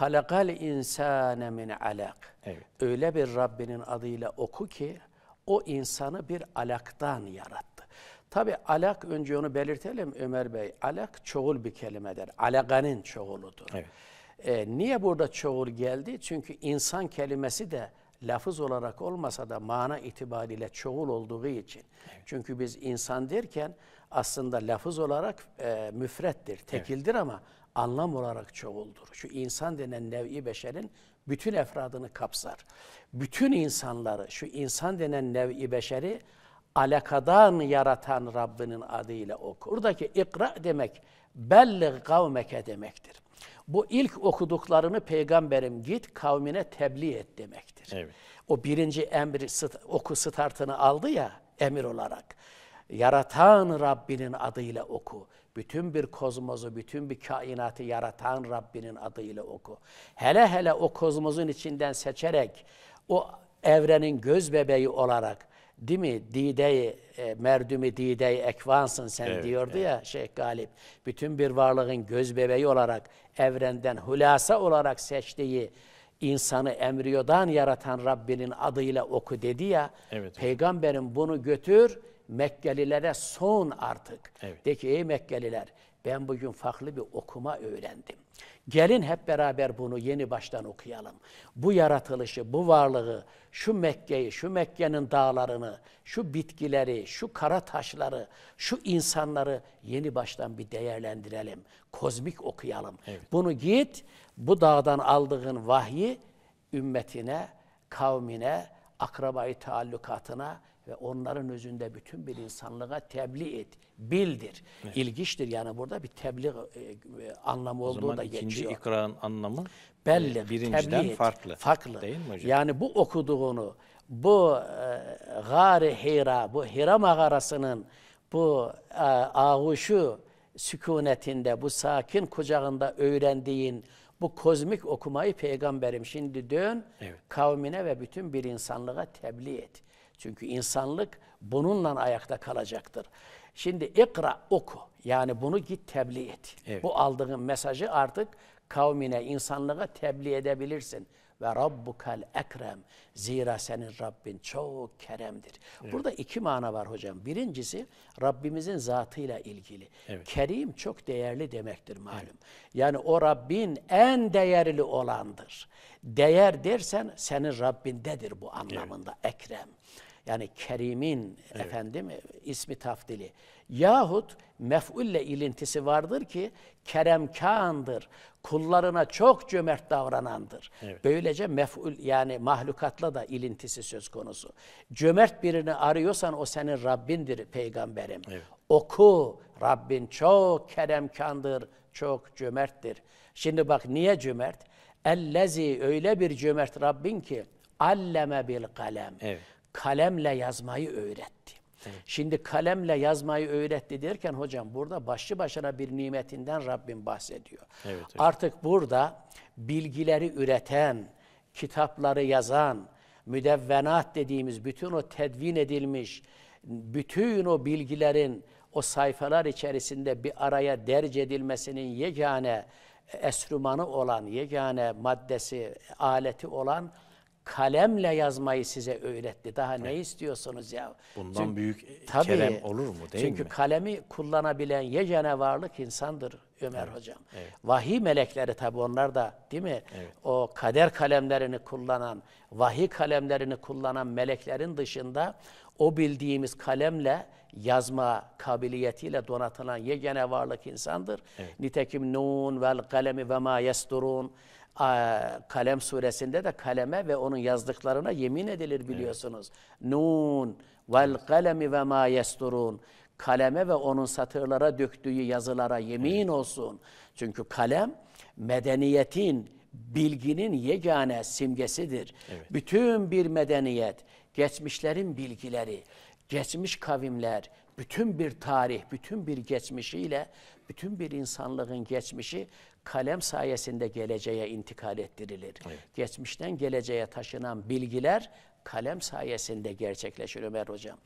halakal insane min alak. Evet. Öyle bir Rabbinin adıyla oku ki o insanı bir alaktan yarattı. Tabi alak önce onu belirtelim Ömer Bey. Alak çoğul bir kelimedir. Alaganın çoğuludur. Evet. E, niye burada çoğul geldi? Çünkü insan kelimesi de lafız olarak olmasa da mana itibariyle çoğul olduğu için. Evet. Çünkü biz insan derken aslında lafız olarak e, müfrettir, tekildir evet. ama anlam olarak çoğuldur. Şu insan denen nevi beşerin bütün efradını kapsar. Bütün insanları, şu insan denen nevi beşeri alakadan yaratan Rabbinin adıyla okur. Buradaki ikra demek belli kavmeke demektir. Bu ilk okuduklarını peygamberim git kavmine tebliğ et demektir. Evet. O birinci emri oku startını aldı ya emir olarak. Yaratan Rabbinin adıyla oku. Bütün bir kozmozu, bütün bir kainatı yaratan Rabbinin adıyla oku. Hele hele o kozmozun içinden seçerek, o evrenin göz bebeği olarak değil mi? Dide e, merdumi dide ekvansın sen evet, diyordu evet. ya Şeyh Galip. Bütün bir varlığın göz bebeği olarak evrenden hulasa olarak seçtiği insanı emriyodan yaratan Rabbinin adıyla oku dedi ya. Evet. Peygamberin bunu götür Mekkelilere son artık. Evet. De ki ey Mekkeliler ben bugün farklı bir okuma öğrendim. Gelin hep beraber bunu yeni baştan okuyalım. Bu yaratılışı, bu varlığı, şu Mekke'yi, şu Mekke'nin dağlarını, şu bitkileri, şu kara taşları, şu insanları yeni baştan bir değerlendirelim. Kozmik okuyalım. Evet. Bunu git bu dağdan aldığın vahyi ümmetine, kavmine, akrabayı taallukatına ve onların özünde bütün bir insanlığa tebliğ et, bildir. Evet. İlginçtir yani burada bir tebliğ e, e anlamı o olduğu zaman da ikinci geçiyor. ikinci ikranın anlamı e, Belli, birinciden tebliğ farklı. Farklı. Değil mi hocam? Yani bu okuduğunu, bu e, gari Hira, bu Hira mağarasının bu e, ağuşu sükunetinde, bu sakin kucağında öğrendiğin bu kozmik okumayı peygamberim şimdi dön evet. kavmine ve bütün bir insanlığa tebliğ et. Çünkü insanlık bununla ayakta kalacaktır. Şimdi ikra oku. Yani bunu git tebliğ et. Evet. Bu aldığın mesajı artık kavmine, insanlığa tebliğ edebilirsin ve rabbukal ekrem. Zira senin Rabbin çok keremdir. Evet. Burada iki mana var hocam. Birincisi Rabbimizin zatıyla ilgili. Evet. Kerim çok değerli demektir malum. Evet. Yani o Rabbin en değerli olandır. Değer dersen senin Rabbindedir bu anlamında evet. ekrem yani Kerim'in evet. efendim e, ismi tafdili yahut mef'ulle ilintisi vardır ki keremkândır. Kullarına çok cömert davranandır. Evet. Böylece mef'ul yani mahlukatla da ilintisi söz konusu. Cömert birini arıyorsan o senin Rabbindir peygamberim. Evet. Oku Rabbin çok keremkandır, çok cömerttir. Şimdi bak niye cömert? Ellezi öyle bir cömert Rabbin ki alleme bil kalem. Evet kalemle yazmayı öğretti. Evet. Şimdi kalemle yazmayı öğretti derken hocam burada başlı başına bir nimetinden Rabbim bahsediyor. Evet, evet. Artık burada bilgileri üreten, kitapları yazan, müdevvenat dediğimiz bütün o tedvin edilmiş, bütün o bilgilerin o sayfalar içerisinde bir araya derc edilmesinin yegane esrümanı olan, yegane maddesi, aleti olan kalemle yazmayı size öğretti. Daha evet. ne istiyorsunuz ya? Bundan çünkü, büyük e, tabii, kerem olur mu değil çünkü mi? Çünkü kalemi kullanabilen yegane varlık insandır Ömer evet. Hocam. Evet. Vahiy melekleri tabi onlar da değil mi? Evet. O kader kalemlerini kullanan, vahiy kalemlerini kullanan meleklerin dışında o bildiğimiz kalemle yazma kabiliyetiyle donatılan yegane varlık insandır. Evet. Nitekim nun vel kalemi ve ma yesturun Kalem suresinde de kaleme ve onun yazdıklarına yemin edilir biliyorsunuz. Nun vel kalemi ve ma yesturun. Kaleme ve onun satırlara döktüğü yazılara yemin olsun. Çünkü kalem medeniyetin, bilginin yegane simgesidir. Evet. Bütün bir medeniyet, geçmişlerin bilgileri, geçmiş kavimler, bütün bir tarih, bütün bir geçmişiyle, bütün bir insanlığın geçmişi kalem sayesinde geleceğe intikal ettirilir. Evet. Geçmişten geleceğe taşınan bilgiler kalem sayesinde gerçekleşir Ömer Hocam.